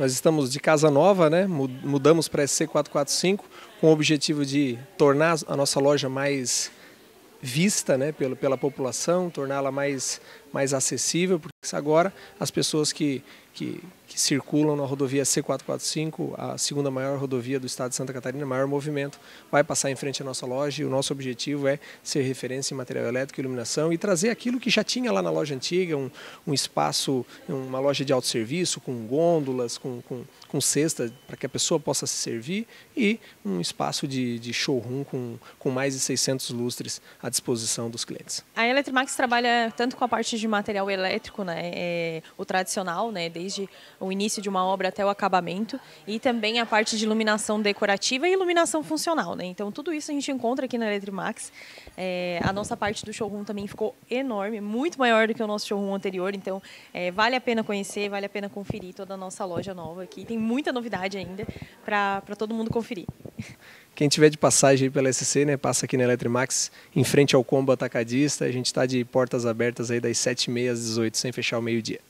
Nós estamos de casa nova, né? mudamos para a SC445 com o objetivo de tornar a nossa loja mais vista né? pela população, torná-la mais mais acessível, porque agora as pessoas que, que, que, circulam na rodovia C445, a segunda maior rodovia do estado de Santa Catarina, maior movimento, vai passar em frente à nossa loja e o nosso objetivo é ser referência em material elétrico e iluminação e trazer aquilo que já tinha lá na loja antiga, um, um espaço, uma loja de autosserviço, com gôndolas, com, com, com cesta, para que a pessoa possa se servir e um espaço de, de showroom com, com mais de 600 lustres à disposição dos clientes. A Eletrimax trabalha tanto com a parte de de material elétrico, né, é o tradicional, né, desde o início de uma obra até o acabamento, e também a parte de iluminação decorativa e iluminação funcional. Né? Então, tudo isso a gente encontra aqui na Eletrimax. É, a nossa parte do showroom também ficou enorme, muito maior do que o nosso showroom anterior, então é, vale a pena conhecer, vale a pena conferir toda a nossa loja nova aqui. Tem muita novidade ainda para todo mundo conferir. Quem tiver de passagem pela SC, né, passa aqui na Eletrimax, em frente ao combo atacadista. A gente está de portas abertas aí das 7h30 às 18 sem fechar o meio-dia.